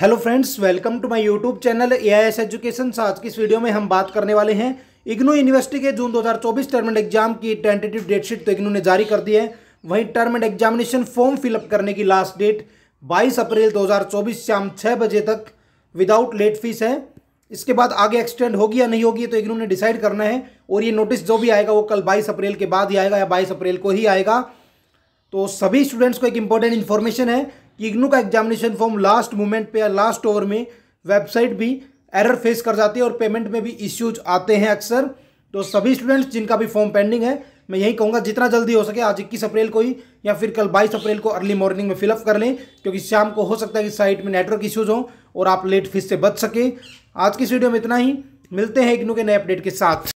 hello friends welcome to my YouTube channel AIS education आज की इस वीडियो में हम बात करने वाले हैं इग्नू यूनिवर्सिटी के जून 2024 टर्म एंड एग्जाम की टेंटेटिव डेटशीट तो इग्नू ने जारी कर दी है वहीं term end examination form fill up करने की लास्ट डेट 22 अप्रैल 2024 शाम छः बजे तक विदाउट लेट फीस है इसके बाद आगे एक्सटेंड होगी या नहीं होगी तो इग्नू ने डिसाइड करना है और ये नोटिस जो भी आएगा वो कल बाईस अप्रैल के बाद ही आएगा या बाईस अप्रैल को ही आएगा तो सभी स्टूडेंट्स को एक इंपॉर्टेंट इन्फॉर्मेशन है कि इग्नू का एग्जामिनेशन फॉर्म लास्ट मोमेंट पे या लास्ट ओवर में वेबसाइट भी एरर फेस कर जाती है और पेमेंट में भी इश्यूज आते हैं अक्सर तो सभी स्टूडेंट्स जिनका भी फॉर्म पेंडिंग है मैं यही कहूँगा जितना जल्दी हो सके आज इक्कीस अप्रैल को ही या फिर कल बाईस अप्रैल को अर्ली मॉर्निंग में फिलअप कर लें क्योंकि शाम को हो सकता है कि साइट में नेटवर्क इश्यूज हों और आप लेट फीस से बच सकें आज की इस वीडियो में इतना ही मिलते हैं इग्नू के नए अपडेट के साथ